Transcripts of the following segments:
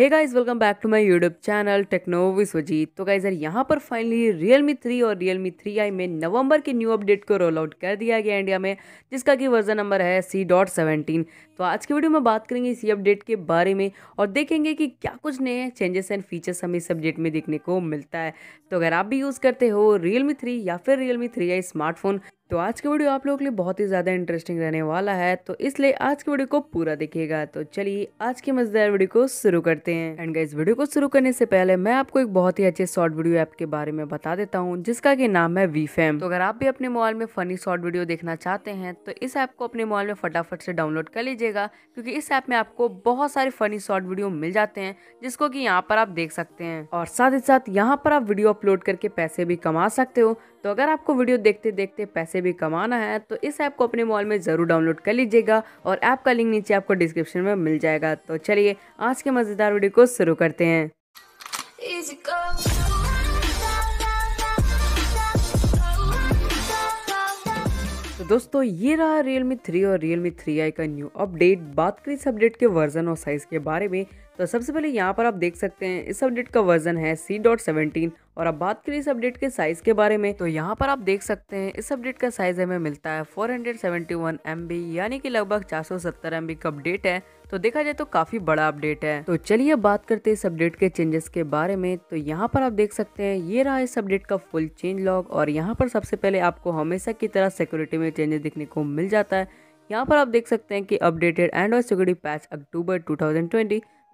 hey guys welcome back to my YouTube channel टेक्नोविस वजी तो गाइज यार यहाँ पर फाइनली रियलमी थ्री और रियलमी थ्री आई में नवंबर के न्यू अपडेट को रोल आउट कर दिया गया इंडिया में जिसका कि वर्जन नंबर है सी डॉट सेवेंटीन तो आज के वीडियो में बात करेंगे इसी अपडेट के बारे में और देखेंगे कि क्या कुछ नए चेंजेस एंड फीचर्स हमें इस अपडेट में देखने को मिलता है तो अगर आप भी यूज़ करते हो रियलमी थ्री या फिर रियलमी थ्री या स्मार्टफोन तो आज का वीडियो आप लोगों के लिए बहुत ही ज़्यादा इंटरेस्टिंग रहने वाला है तो इसलिए आज की वीडियो को पूरा देखिएगा तो चलिए आज के मज़ेदार वीडियो को शुरू करते हैं एंड गाइस वीडियो को शुरू करने से पहले मैं आपको एक बहुत ही अच्छे शॉर्ट वीडियो ऐप के बारे में बता देता हूँ जिसका कि नाम है वी फैम तो अगर आप भी अपने मोबाइल में फनी शॉर्ट वीडियो देखना चाहते हैं तो इस ऐप को अपने मोबाइल में फटाफट से डाउनलोड कर लीजिएगा रखिएगा क्योंकि इस ऐप में आपको बहुत सारे फनी शॉर्ट वीडियो मिल जाते हैं जिसको कि यहाँ पर आप देख सकते हैं और साथ ही साथ यहाँ पर आप वीडियो अपलोड करके पैसे भी कमा सकते हो तो अगर आपको वीडियो देखते देखते पैसे भी कमाना है तो इस ऐप को अपने मोबाइल में ज़रूर डाउनलोड कर लीजिएगा और ऐप का लिंक नीचे आपको डिस्क्रिप्शन में मिल जाएगा तो चलिए आज के मज़ेदार वीडियो को शुरू करते हैं दोस्तों ये रहा रियल मी थ्री और Realme 3i थ्री आई का न्यू अपडेट बात करें इस अपडेट के वर्जन और साइज के बारे में तो सबसे पहले यहाँ पर आप देख सकते हैं इस अपडेट का वर्जन है सी डॉट और अब बात करें इस अपडेट के साइज़ के बारे में तो यहाँ पर आप देख सकते हैं इस अपडेट का साइज़ हमें मिलता है 471 MB यानी कि लगभग 470 MB का अपडेट है तो देखा जाए तो काफी बड़ा अपडेट है तो चलिए बात करते हैं इस अपडेट के चेंजेस के बारे में तो यहाँ पर आप देख सकते हैं ये रहा इस अपडेट का फुल चेंज लॉग और यहाँ पर सबसे पहले आपको हमेशा की तरह सिक्योरिटी में चेंजेस देखने को मिल जाता है यहाँ पर आप देख सकते हैं कि updated Android security patch October to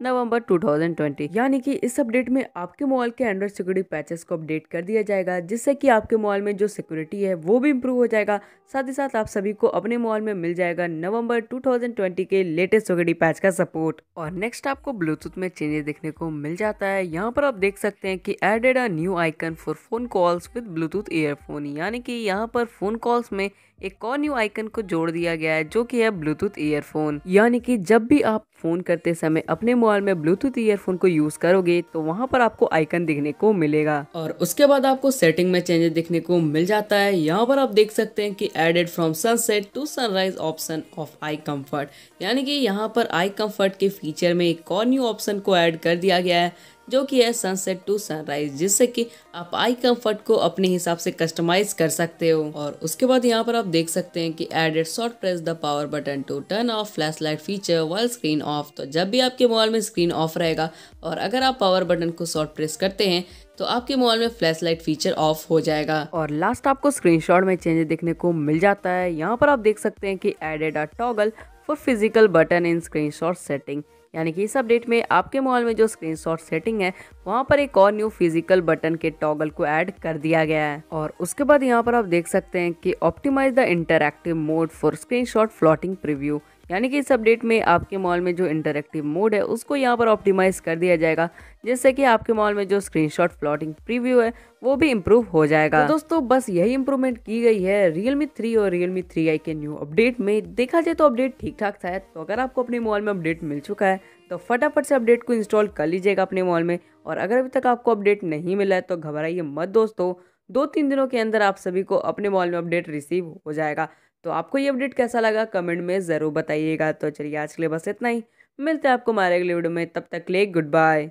November 2020 यानी कि इस अपडेट में आपके मोबाइल के एंड्रॉइड सिक्योरिटी पैचेस को अपडेट कर दिया जाएगा जिससे कि आपके मोबाइल में जो सिक्योरिटी है वो भी इम्प्रूव हो जाएगा साथ ही साथ आप सभी को अपने मोबाइल में मिल जाएगा नवंबर 2020 के लेटेस्ट सिक्योरिटी पैच का सपोर्ट और नेक्स्ट आपको ब्लूटूथ में चेंजेस देखने को मिल जाता है यहाँ पर आप देख सकते हैं की added a new icon for phone calls with Bluetooth earphone यानी कि यहाँ पर फोन कॉल्स में एक और न्यू आइकन को जोड़ दिया गया है जो कि है ब्लूटूथ ईयरफोन यानी कि जब भी आप फोन करते समय अपने मोबाइल में ब्लूटूथ ईयरफोन को यूज करोगे तो वहाँ पर आपको आइकन दिखने को मिलेगा और उसके बाद आपको सेटिंग में चेंजेस दिखने को मिल जाता है यहाँ पर आप देख सकते हैं कि added from sunset to sunrise option of eye comfort यानी कि यहाँ पर आई कम्फर्ट के फीचर में एक और न्यू ऑप्शन को एड कर दिया गया है जो कि है सनसेट टू सनराइज जिससे कि आप आई कंफर्ट को अपने हिसाब से कस्टमाइज कर सकते हो और उसके बाद यहाँ पर आप देख सकते हैं कि added short press the power button to turn off flash light feature world screen off तो जब भी आपके मोबाइल में स्क्रीन ऑफ रहेगा और अगर आप पावर बटन को शॉर्ट प्रेस करते हैं तो आपके मोबाइल में फ्लैश लाइट फीचर ऑफ हो जाएगा और लास्ट आपको स्क्रीन में चेंजेस देखने को मिल जाता है यहाँ पर आप देख सकते हैं की added a toggle for physical button in screen setting यानी कि इस अपडेट में आपके मोबाइल में जो स्क्रीनशॉट सेटिंग है वहाँ पर एक और न्यू फिजिकल बटन के टॉगल को ऐड कर दिया गया है और उसके बाद यहाँ पर आप देख सकते हैं कि optimise the interactive mode for screen floating preview यानी कि इस अपडेट में आपके मॉल में जो इंटरेक्टिव मोड है उसको यहाँ पर ऑप्टिमाइज़ कर दिया जाएगा जिससे कि आपके मॉल में जो स्क्रीनशॉट फ्लोटिंग प्रीव्यू है वो भी इम्प्रूव हो जाएगा तो दोस्तों बस यही इम्प्रूवमेंट की गई है रियलमी थ्री और रियलमी थ्री आई के न्यू अपडेट में देखा जाए तो अपडेट ठीक ठाक था तो अगर आपको अपने मॉल में अपडेट मिल चुका है तो फटाफट से अपडेट को इंस्टॉल कर लीजिएगा अपने मॉल में और अगर अभी तक आपको अपडेट नहीं मिला है तो घबराइए मत दोस्तों दो तीन दिनों के अंदर आप सभी को अपने मॉल में अपडेट रिसीव हो जाएगा तो आपको ये अपडेट कैसा लगा कमेंट में ज़रूर बताइएगा तो चलिए आज के लिए बस इतना ही मिलते हैं आपको हमारे अगले वीडियो में तब तक ले गुड बाय